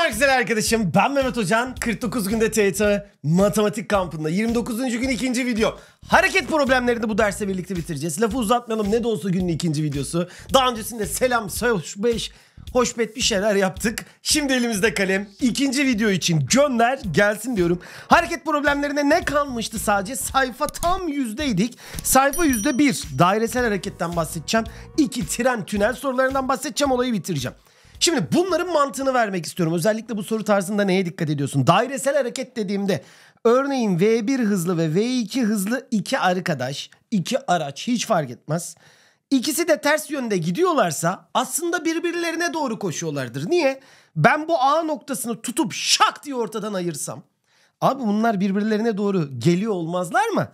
Selamlar güzel arkadaşım. Ben Mehmet Hocan. 49 günde TYT matematik kampında. 29. gün ikinci video. Hareket problemlerini bu derste birlikte bitireceğiz. Lafı uzatmayalım. Ne de olsa günün ikinci videosu. Daha öncesinde selam, hoş beş, hoşbet bir şeyler yaptık. Şimdi elimizde kalem. İkinci video için gönder gelsin diyorum. Hareket problemlerinde ne kalmıştı sadece? Sayfa tam yüzdeydik. Sayfa yüzde bir. Dairesel hareketten bahsedeceğim. İki tren tünel sorularından bahsedeceğim. Olayı bitireceğim. Şimdi bunların mantığını vermek istiyorum. Özellikle bu soru tarzında neye dikkat ediyorsun? Dairesel hareket dediğimde örneğin V1 hızlı ve V2 hızlı iki arkadaş, iki araç hiç fark etmez. İkisi de ters yönde gidiyorlarsa aslında birbirlerine doğru koşuyorlardır. Niye? Ben bu A noktasını tutup şak diye ortadan ayırsam. Abi bunlar birbirlerine doğru geliyor olmazlar mı?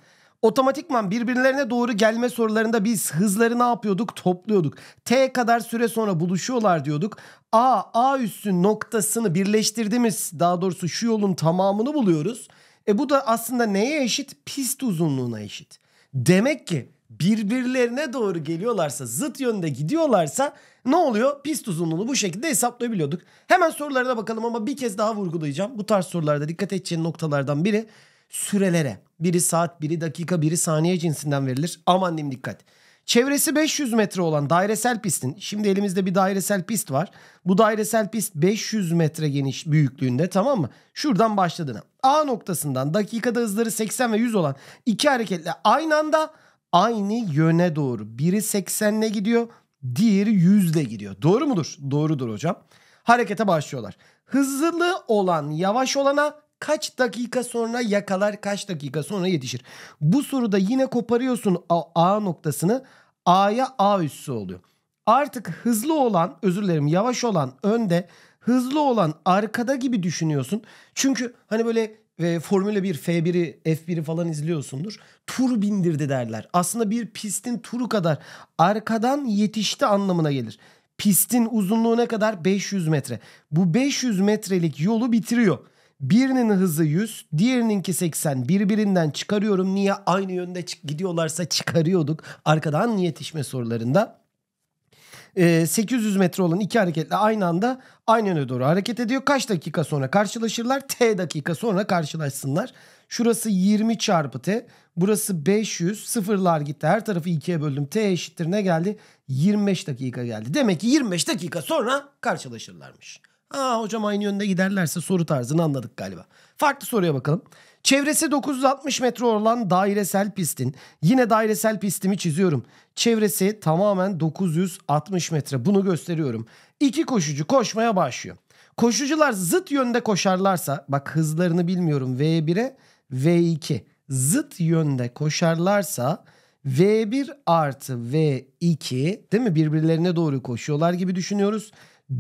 Otomatikman birbirlerine doğru gelme sorularında biz hızları ne yapıyorduk? Topluyorduk. T kadar süre sonra buluşuyorlar diyorduk. A, A üssü noktasını birleştirdiğimiz daha doğrusu şu yolun tamamını buluyoruz. E bu da aslında neye eşit? Pist uzunluğuna eşit. Demek ki birbirlerine doğru geliyorlarsa, zıt yönde gidiyorlarsa ne oluyor? Pist uzunluğunu bu şekilde hesaplayabiliyorduk. Hemen sorulara bakalım ama bir kez daha vurgulayacağım. Bu tarz sorularda dikkat edeceğin noktalardan biri sürelere. Biri saat, biri dakika, biri saniye cinsinden verilir. Aman diyeyim dikkat. Çevresi 500 metre olan dairesel pistin, şimdi elimizde bir dairesel pist var. Bu dairesel pist 500 metre geniş büyüklüğünde tamam mı? Şuradan başladığına. A noktasından dakikada hızları 80 ve 100 olan iki hareketle aynı anda aynı yöne doğru. Biri 80 ile gidiyor, diğeri ile gidiyor. Doğru mudur? Doğrudur hocam. Harekete başlıyorlar. Hızlı olan yavaş olana kaç dakika sonra yakalar, kaç dakika sonra yetişir. Bu soruda yine koparıyorsun A, A noktasını. A'ya A üssü oluyor. Artık hızlı olan, özür dilerim yavaş olan önde, hızlı olan arkada gibi düşünüyorsun. Çünkü hani böyle e, Formula 1, F1'i, F1'i falan izliyorsundur. Tur bindirdi derler. Aslında bir pistin turu kadar arkadan yetişti anlamına gelir. Pistin uzunluğu ne kadar? 500 metre. Bu 500 metrelik yolu bitiriyor. Birinin hızı 100, diğerininki 80. Birbirinden çıkarıyorum. Niye aynı yönde gidiyorlarsa çıkarıyorduk. Arkadan yetişme sorularında. 800 ee, metre olan iki hareketle aynı anda aynı yöne doğru hareket ediyor. Kaç dakika sonra karşılaşırlar? T dakika sonra karşılaşsınlar. Şurası 20 çarpı T. Burası 500. Sıfırlar gitti. Her tarafı ikiye böldüm. T eşittir ne geldi? 25 dakika geldi. Demek ki 25 dakika sonra karşılaşırlarmış. Aa hocam aynı yönde giderlerse soru tarzını anladık galiba. Farklı soruya bakalım. Çevresi 960 metre olan dairesel pistin. Yine dairesel pistimi çiziyorum. Çevresi tamamen 960 metre. Bunu gösteriyorum. İki koşucu koşmaya başlıyor. Koşucular zıt yönde koşarlarsa bak hızlarını bilmiyorum V1'e V2 zıt yönde koşarlarsa V1 artı V2 değil mi birbirlerine doğru koşuyorlar gibi düşünüyoruz.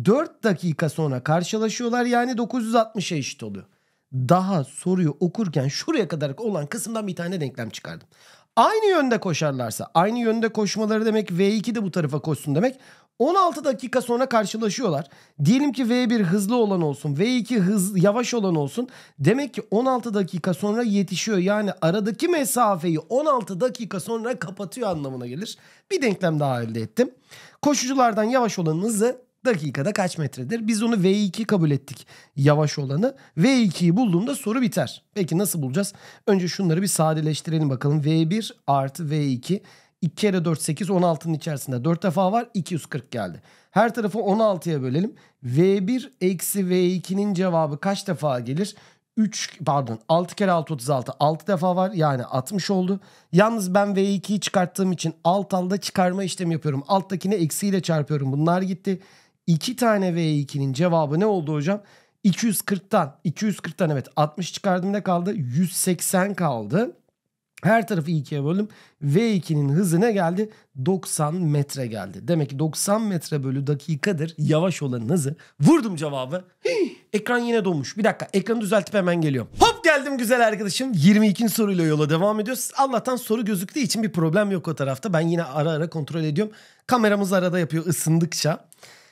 4 dakika sonra karşılaşıyorlar yani 960'a eşit oluyor. Daha soruyu okurken şuraya kadar olan kısımdan bir tane denklem çıkardım. Aynı yönde koşarlarsa, aynı yönde koşmaları demek V2 de bu tarafa koşsun demek. 16 dakika sonra karşılaşıyorlar. Diyelim ki V1 hızlı olan olsun, V2 hız yavaş olan olsun. Demek ki 16 dakika sonra yetişiyor. Yani aradaki mesafeyi 16 dakika sonra kapatıyor anlamına gelir. Bir denklem daha elde ettim. Koşuculardan yavaş olanın hızı dakikada kaç metredir? Biz onu V2 kabul ettik yavaş olanı. V2'yi bulduğumda soru biter. Peki nasıl bulacağız? Önce şunları bir sadeleştirelim bakalım. V1 artı V2 2 kere 4 8 16'nın içerisinde 4 defa var 240 geldi. Her tarafı 16'ya bölelim. V1 eksi V2'nin cevabı kaç defa gelir? 3 pardon 6 kere 6 36 6 defa var yani 60 oldu. Yalnız ben V2'yi çıkarttığım için alt alda çıkarma işlemi yapıyorum. Alttakini eksiyle çarpıyorum bunlar gitti. 2 tane V2'nin cevabı ne oldu hocam? 240'tan 240'tan evet 60 çıkardım ne kaldı? 180 kaldı. Her tarafı ikiye bölüm. V2'nin hızı ne geldi? 90 metre geldi. Demek ki 90 metre bölü dakikadır yavaş olanın hızı. Vurdum cevabı. Hii, ekran yine donmuş. Bir dakika ekranı düzeltip hemen geliyorum. Hop geldim güzel arkadaşım. 22. soruyla yola devam ediyoruz. Allah'tan soru gözüktüğü için bir problem yok o tarafta. Ben yine ara ara kontrol ediyorum. Kameramız arada yapıyor ısındıkça.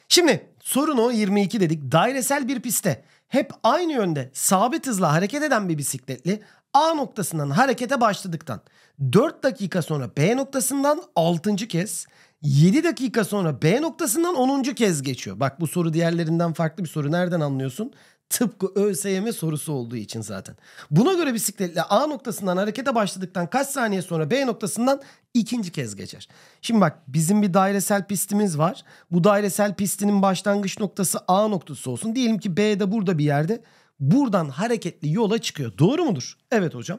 Şimdi sorun o 22 dedik. Dairesel bir pistte hep aynı yönde sabit hızla hareket eden bir bisikletli A noktasından harekete başladıktan 4 dakika sonra B noktasından 6. kez 7 dakika sonra B noktasından 10. kez geçiyor. Bak bu soru diğerlerinden farklı bir soru. Nereden anlıyorsun? Tıpkı ÖSYM sorusu olduğu için zaten. Buna göre bisikletle A noktasından harekete başladıktan kaç saniye sonra B noktasından ikinci kez geçer. Şimdi bak bizim bir dairesel pistimiz var. Bu dairesel pistinin başlangıç noktası A noktası olsun. Diyelim ki B de burada bir yerde. Buradan hareketli yola çıkıyor. Doğru mudur? Evet hocam.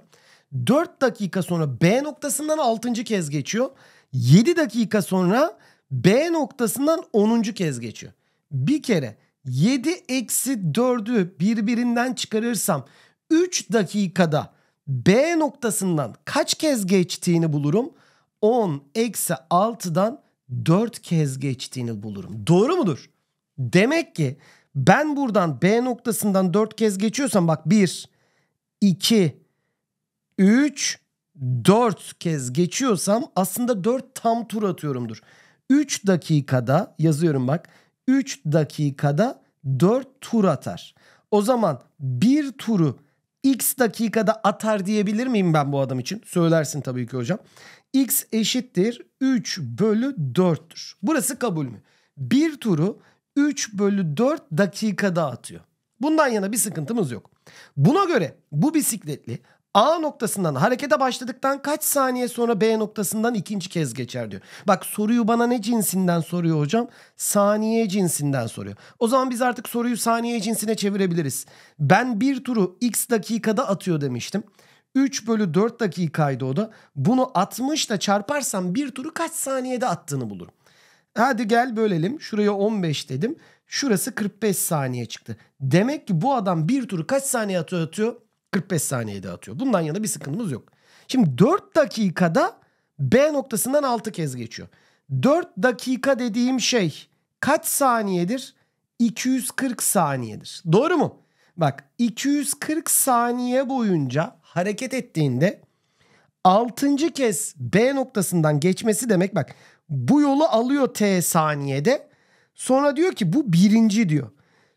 4 dakika sonra B noktasından 6. kez geçiyor. 7 dakika sonra B noktasından 10. kez geçiyor. Bir kere 7 eksi 4'ü birbirinden çıkarırsam 3 dakikada B noktasından kaç kez geçtiğini bulurum? 10 eksi 6'dan 4 kez geçtiğini bulurum. Doğru mudur? Demek ki ben buradan B noktasından 4 kez geçiyorsam bak 1, 2, 3, 4 kez geçiyorsam aslında 4 tam tur atıyorumdur. 3 dakikada yazıyorum bak 3 dakikada 4 tur atar. O zaman bir turu x dakikada atar diyebilir miyim ben bu adam için? Söylersin tabii ki hocam. x eşittir 3 bölü 4'tür. Burası kabul mü? Bir turu 3 bölü 4 dakikada atıyor. Bundan yana bir sıkıntımız yok. Buna göre bu bisikletli A noktasından harekete başladıktan kaç saniye sonra B noktasından ikinci kez geçer diyor. Bak soruyu bana ne cinsinden soruyor hocam? Saniye cinsinden soruyor. O zaman biz artık soruyu saniye cinsine çevirebiliriz. Ben bir turu x dakikada atıyor demiştim. 3 bölü 4 dakikaydı o da. Bunu 60 ile çarparsam bir turu kaç saniyede attığını bulurum. Hadi gel bölelim. Şuraya 15 dedim. Şurası 45 saniye çıktı. Demek ki bu adam bir turu kaç saniye atıyor atıyor? 45 saniyede atıyor. Bundan yana bir sıkıntımız yok. Şimdi 4 dakikada B noktasından 6 kez geçiyor. 4 dakika dediğim şey kaç saniyedir? 240 saniyedir. Doğru mu? Bak 240 saniye boyunca hareket ettiğinde 6. kez B noktasından geçmesi demek bak bu yolu alıyor T saniyede. Sonra diyor ki bu birinci diyor.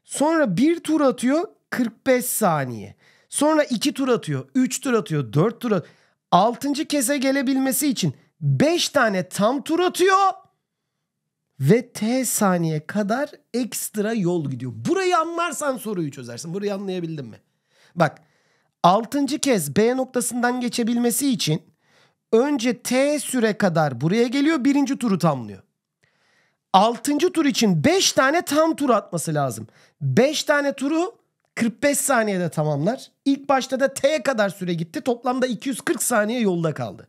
Sonra bir tur atıyor 45 saniye. Sonra 2 tur atıyor, 3 tur atıyor, 4 tur atıyor. 6. kese gelebilmesi için 5 tane tam tur atıyor ve T saniye kadar ekstra yol gidiyor. Burayı anlarsan soruyu çözersin. Burayı anlayabildin mi? Bak 6. kez B noktasından geçebilmesi için önce T süre kadar buraya geliyor birinci turu tamlıyor. 6. tur için 5 tane tam tur atması lazım. 5 tane turu 45 saniyede tamamlar. İlk başta da T'ye kadar süre gitti. Toplamda 240 saniye yolda kaldı.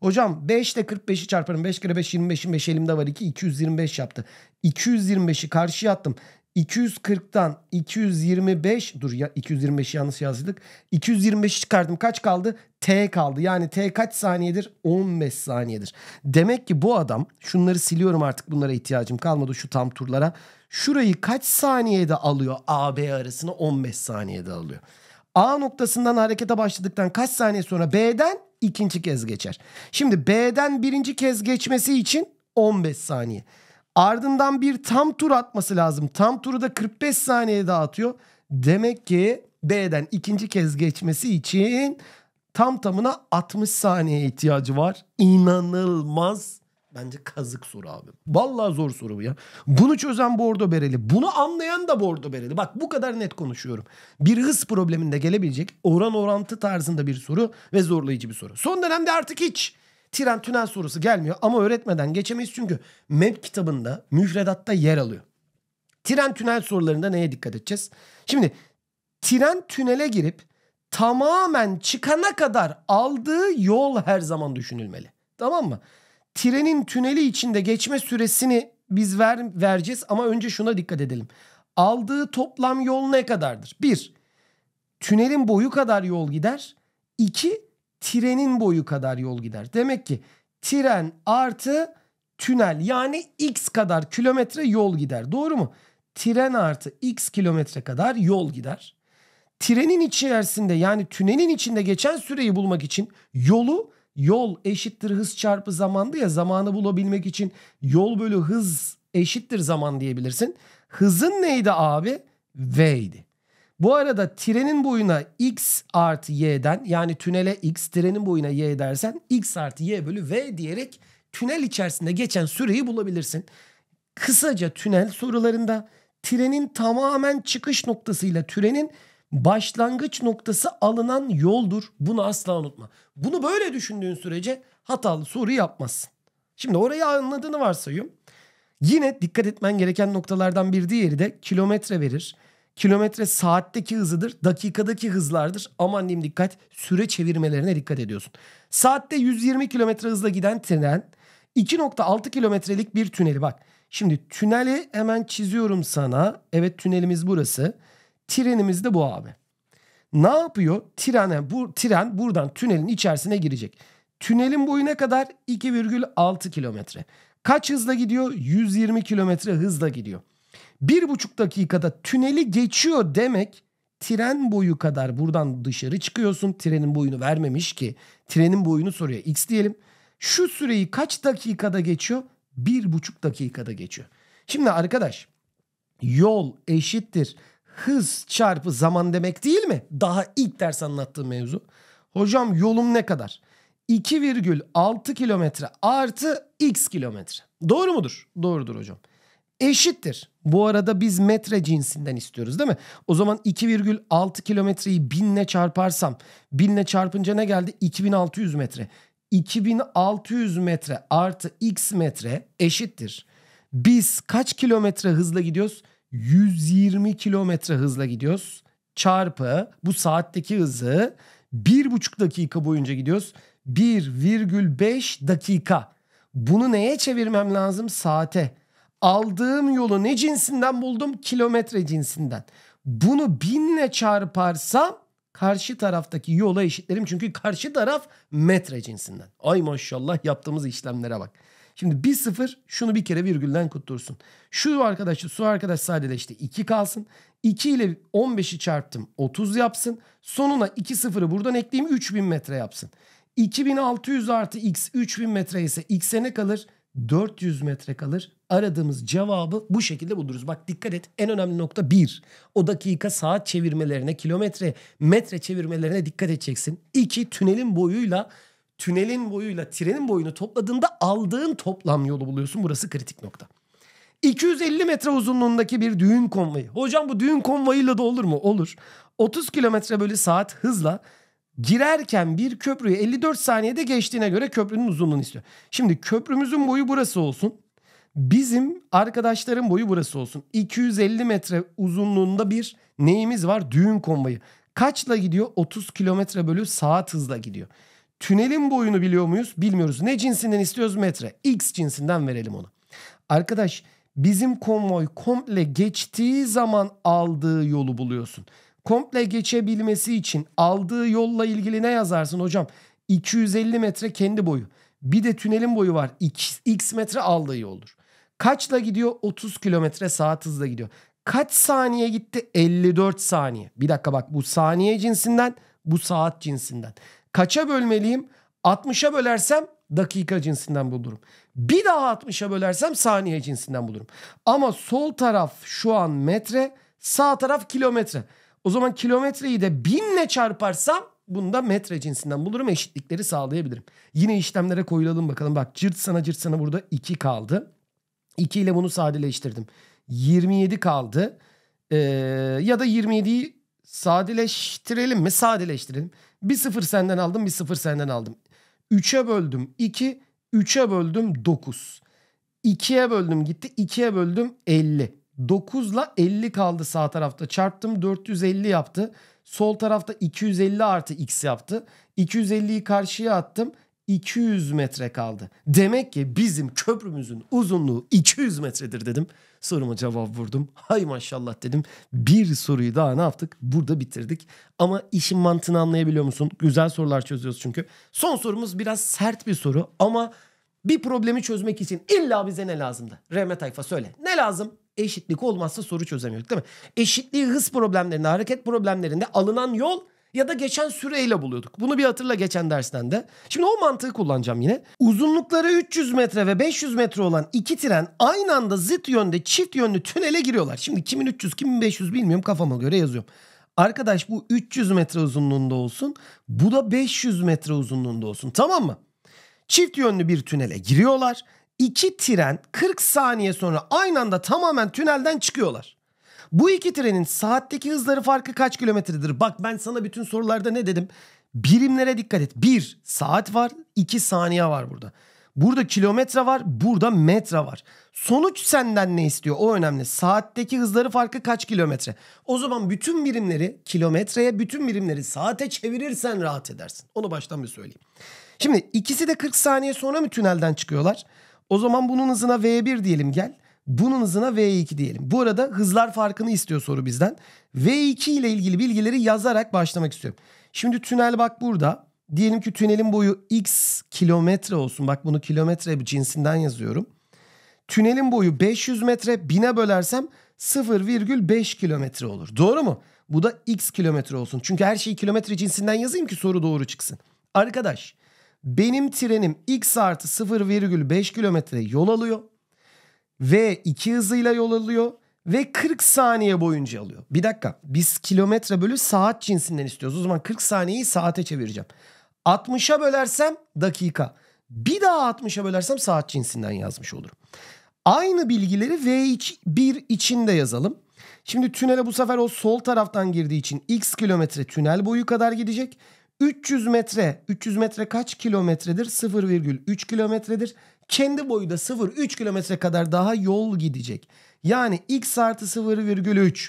Hocam 5 ile 45'i çarparım. 5 kere 5 25 5 elimde var 2 225 yaptı. 225'i karşıya attım. 240'tan 225 dur ya 225 yanlış yazdık. 225'i çıkardım. Kaç kaldı? T kaldı. Yani T kaç saniyedir? 15 saniyedir. Demek ki bu adam şunları siliyorum artık bunlara ihtiyacım kalmadı şu tam turlara. Şurayı kaç saniyede alıyor? AB arasını 15 saniyede alıyor. A noktasından harekete başladıktan kaç saniye sonra B'den ikinci kez geçer. Şimdi B'den birinci kez geçmesi için 15 saniye. Ardından bir tam tur atması lazım. Tam turu da 45 saniyede atıyor. Demek ki B'den ikinci kez geçmesi için Tam tamına 60 saniye ihtiyacı var. İnanılmaz Bence kazık soru abi. Vallahi zor soru bu ya. Bunu çözen Bordo Bereli. Bunu anlayan da Bordo Bereli. Bak bu kadar net konuşuyorum. Bir hız probleminde gelebilecek oran orantı tarzında bir soru ve zorlayıcı bir soru. Son dönemde artık hiç tren tünel sorusu gelmiyor ama öğretmeden geçemeyiz çünkü MEP kitabında müfredatta yer alıyor. Tren tünel sorularında neye dikkat edeceğiz? Şimdi tren tünele girip tamamen çıkana kadar aldığı yol her zaman düşünülmeli. Tamam mı? Trenin tüneli içinde geçme süresini biz ver, vereceğiz ama önce şuna dikkat edelim. Aldığı toplam yol ne kadardır? Bir, tünelin boyu kadar yol gider. İki, trenin boyu kadar yol gider. Demek ki tren artı tünel yani x kadar kilometre yol gider. Doğru mu? Tren artı x kilometre kadar yol gider trenin içerisinde yani tünelin içinde geçen süreyi bulmak için yolu yol eşittir hız çarpı zamandı ya zamanı bulabilmek için yol bölü hız eşittir zaman diyebilirsin. Hızın neydi abi? V'ydi. Bu arada trenin boyuna x artı y'den yani tünele x trenin boyuna y dersen x artı y bölü v diyerek tünel içerisinde geçen süreyi bulabilirsin. Kısaca tünel sorularında trenin tamamen çıkış noktasıyla trenin başlangıç noktası alınan yoldur. Bunu asla unutma. Bunu böyle düşündüğün sürece hatalı soru yapmazsın. Şimdi orayı anladığını varsayıyorum. Yine dikkat etmen gereken noktalardan bir diğeri de kilometre verir. Kilometre saatteki hızıdır, dakikadaki hızlardır. Aman diyeyim dikkat, süre çevirmelerine dikkat ediyorsun. Saatte 120 kilometre hızla giden tren 2.6 kilometrelik bir tüneli bak. Şimdi tüneli hemen çiziyorum sana. Evet tünelimiz burası. Burası. Trenimiz de bu abi. Ne yapıyor? Tren, bu, tren buradan tünelin içerisine girecek. Tünelin boyu ne kadar? 2,6 kilometre. Kaç hızla gidiyor? 120 kilometre hızla gidiyor. Bir buçuk dakikada tüneli geçiyor demek tren boyu kadar buradan dışarı çıkıyorsun. Trenin boyunu vermemiş ki. Trenin boyunu soruyor. X diyelim. Şu süreyi kaç dakikada geçiyor? Bir buçuk dakikada geçiyor. Şimdi arkadaş yol eşittir hız çarpı zaman demek değil mi? Daha ilk ders anlattığım mevzu. Hocam yolum ne kadar? 2,6 kilometre artı x kilometre. Doğru mudur? Doğrudur hocam. Eşittir. Bu arada biz metre cinsinden istiyoruz değil mi? O zaman 2,6 kilometreyi binle çarparsam binle çarpınca ne geldi? 2600 metre. 2600 metre artı x metre eşittir. Biz kaç kilometre hızla gidiyoruz? 120 kilometre hızla gidiyoruz. Çarpı bu saatteki hızı 1,5 dakika boyunca gidiyoruz. 1,5 dakika. Bunu neye çevirmem lazım? Saate. Aldığım yolu ne cinsinden buldum? Kilometre cinsinden. Bunu binle çarparsam karşı taraftaki yola eşitlerim. Çünkü karşı taraf metre cinsinden. Ay maşallah yaptığımız işlemlere bak. Şimdi 1-0 şunu bir kere virgülden kuttursun. Şu arkadaşı su arkadaş sadeleşti 2 kalsın. 2 ile 15'i çarptım 30 yapsın. Sonuna 2-0'ı buradan ekleyeyim 3000 metre yapsın. 2600 artı x 3000 metre ise x'e ne kalır? 400 metre kalır. Aradığımız cevabı bu şekilde buluruz. Bak dikkat et en önemli nokta 1. O dakika saat çevirmelerine, kilometre, metre çevirmelerine dikkat edeceksin. 2. Tünelin boyuyla tünelin boyuyla trenin boyunu topladığında aldığın toplam yolu buluyorsun. Burası kritik nokta. 250 metre uzunluğundaki bir düğün konvoyu. Hocam bu düğün konvoyuyla da olur mu? Olur. 30 kilometre bölü saat hızla girerken bir köprüyü 54 saniyede geçtiğine göre köprünün uzunluğunu istiyor. Şimdi köprümüzün boyu burası olsun. Bizim arkadaşların boyu burası olsun. 250 metre uzunluğunda bir neyimiz var? Düğün konvoyu. Kaçla gidiyor? 30 kilometre bölü saat hızla gidiyor. Tünelin boyunu biliyor muyuz? Bilmiyoruz. Ne cinsinden istiyoruz? Metre. X cinsinden verelim onu. Arkadaş bizim konvoy komple geçtiği zaman aldığı yolu buluyorsun. Komple geçebilmesi için aldığı yolla ilgili ne yazarsın hocam? 250 metre kendi boyu. Bir de tünelin boyu var. X, X metre aldığı yoldur. Kaçla gidiyor? 30 kilometre saat hızla gidiyor. Kaç saniye gitti? 54 saniye. Bir dakika bak bu saniye cinsinden bu saat cinsinden. Kaça bölmeliyim? 60'a bölersem dakika cinsinden bulurum. Bir daha 60'a bölersem saniye cinsinden bulurum. Ama sol taraf şu an metre, sağ taraf kilometre. O zaman kilometreyi de binle çarparsam bunda metre cinsinden bulurum. Eşitlikleri sağlayabilirim. Yine işlemlere koyulalım bakalım. Bak cırt sana cırt sana burada 2 kaldı. 2 ile bunu sadeleştirdim. 27 kaldı. Ee, ya da 27'yi sadeleştirelim mi? Sadeleştirelim. Bir sıfır senden aldım, bir sıfır senden aldım. Üçe böldüm iki. Üçe böldüm dokuz. İkiye böldüm gitti, ikiye böldüm elli. Dokuzla elli kaldı sağ tarafta. Çarptım 450 yaptı. Sol tarafta 250 artı x yaptı. 250'yi karşıya attım. 200 metre kaldı. Demek ki bizim köprümüzün uzunluğu 200 metredir dedim. Soruma cevap vurdum. Hay maşallah dedim. Bir soruyu daha ne yaptık? Burada bitirdik. Ama işin mantığını anlayabiliyor musun? Güzel sorular çözüyoruz çünkü. Son sorumuz biraz sert bir soru ama bir problemi çözmek için illa bize ne lazımdı? Rehmet Ayfa söyle. Ne lazım? Eşitlik olmazsa soru çözemiyoruz değil mi? Eşitliği hız problemlerinde, hareket problemlerinde alınan yol ya da geçen süreyle buluyorduk. Bunu bir hatırla geçen dersten de. Şimdi o mantığı kullanacağım yine. Uzunlukları 300 metre ve 500 metre olan iki tren aynı anda zıt yönde çift yönlü tünele giriyorlar. Şimdi kimin 300 kimin 500 bilmiyorum kafama göre yazıyorum. Arkadaş bu 300 metre uzunluğunda olsun. Bu da 500 metre uzunluğunda olsun. Tamam mı? Çift yönlü bir tünele giriyorlar. İki tren 40 saniye sonra aynı anda tamamen tünelden çıkıyorlar. Bu iki trenin saatteki hızları farkı kaç kilometredir? Bak ben sana bütün sorularda ne dedim? Birimlere dikkat et. Bir saat var, iki saniye var burada. Burada kilometre var, burada metre var. Sonuç senden ne istiyor? O önemli. Saatteki hızları farkı kaç kilometre? O zaman bütün birimleri kilometreye, bütün birimleri saate çevirirsen rahat edersin. Onu baştan bir söyleyeyim. Şimdi ikisi de 40 saniye sonra mı tünelden çıkıyorlar? O zaman bunun hızına V1 diyelim gel. Bunun hızına V2 diyelim. Bu arada hızlar farkını istiyor soru bizden. V2 ile ilgili bilgileri yazarak başlamak istiyorum. Şimdi tünel bak burada. Diyelim ki tünelin boyu x kilometre olsun. Bak bunu kilometre cinsinden yazıyorum. Tünelin boyu 500 metre 1000'e bölersem 0,5 kilometre olur. Doğru mu? Bu da x kilometre olsun. Çünkü her şeyi kilometre cinsinden yazayım ki soru doğru çıksın. Arkadaş benim trenim x artı 0,5 kilometre yol alıyor ve iki hızıyla yol alıyor ve 40 saniye boyunca alıyor. Bir dakika biz kilometre bölü saat cinsinden istiyoruz. O zaman 40 saniyeyi saate çevireceğim. 60'a bölersem dakika. Bir daha 60'a bölersem saat cinsinden yazmış olurum. Aynı bilgileri V1 içinde yazalım. Şimdi tünele bu sefer o sol taraftan girdiği için x kilometre tünel boyu kadar gidecek. 300 metre, 300 metre kaç kilometredir? 0,3 kilometredir kendi boyu da 0,3 kilometre kadar daha yol gidecek. Yani x artı 0,3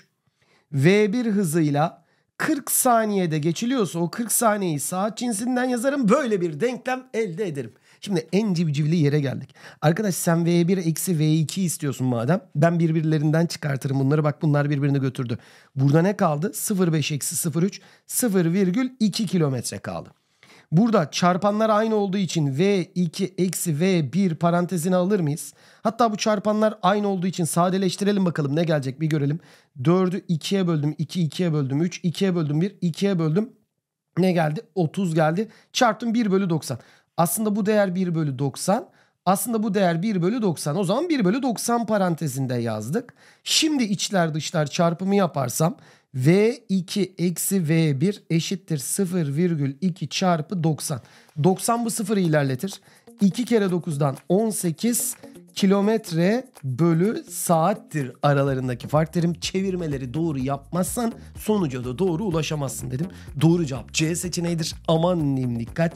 v1 hızıyla 40 saniyede geçiliyorsa o 40 saniyeyi saat cinsinden yazarım. Böyle bir denklem elde ederim. Şimdi en civcivli yere geldik. Arkadaş sen V1 eksi V2 istiyorsun madem. Ben birbirlerinden çıkartırım bunları. Bak bunlar birbirini götürdü. Burada ne kaldı? 0,5 eksi 0,3 0,2 kilometre kaldı. Burada çarpanlar aynı olduğu için V2 eksi V1 parantezini alır mıyız? Hatta bu çarpanlar aynı olduğu için sadeleştirelim bakalım ne gelecek bir görelim. 4'ü 2'ye böldüm 2 2'ye böldüm 3 2'ye böldüm 1 2'ye böldüm ne geldi? 30 geldi. Çarptım 1 bölü 90. Aslında bu değer 1 bölü 90. Aslında bu değer 1 bölü 90. O zaman 1 bölü 90 parantezinde yazdık. Şimdi içler dışlar çarpımı yaparsam V2 eksi V1 eşittir 0,2 çarpı 90. 90 bu sıfırı ilerletir. 2 kere 9'dan 18 kilometre bölü saattir aralarındaki fark derim. Çevirmeleri doğru yapmazsan sonuca da doğru ulaşamazsın dedim. Doğru cevap C seçeneğidir. Aman diyeyim dikkat.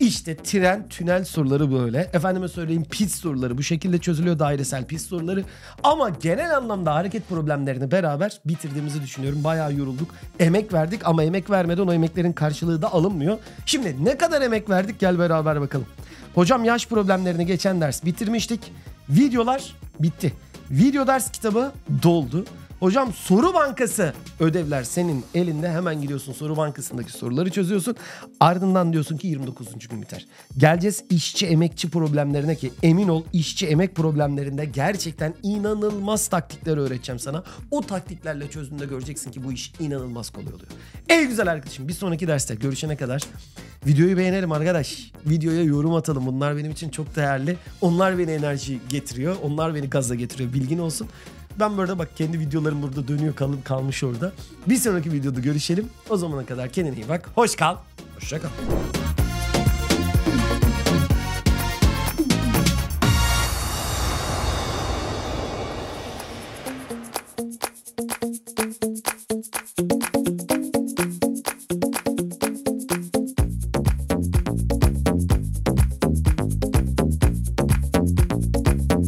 İşte tren tünel soruları böyle. Efendime söyleyeyim pit soruları bu şekilde çözülüyor dairesel pit soruları. Ama genel anlamda hareket problemlerini beraber bitirdiğimizi düşünüyorum. Bayağı yorulduk. Emek verdik ama emek vermeden o emeklerin karşılığı da alınmıyor. Şimdi ne kadar emek verdik gel beraber bakalım. Hocam yaş problemlerini geçen ders bitirmiştik. Videolar bitti. Video ders kitabı doldu. Hocam soru bankası ödevler senin elinde hemen gidiyorsun soru bankasındaki soruları çözüyorsun. Ardından diyorsun ki 29. gün biter. Geleceğiz işçi emekçi problemlerine ki emin ol işçi emek problemlerinde gerçekten inanılmaz taktikler öğreteceğim sana. O taktiklerle çözdüğünde göreceksin ki bu iş inanılmaz kolay oluyor. Ey güzel arkadaşım bir sonraki derste görüşene kadar videoyu beğenelim arkadaş. Videoya yorum atalım bunlar benim için çok değerli. Onlar beni enerji getiriyor onlar beni gazla getiriyor bilgin olsun. Ben burada bak kendi videolarım burada dönüyor kalıp kalmış orada. Bir sonraki videoda görüşelim. O zamana kadar kendine iyi bak. Hoş kal. Hoşça kal.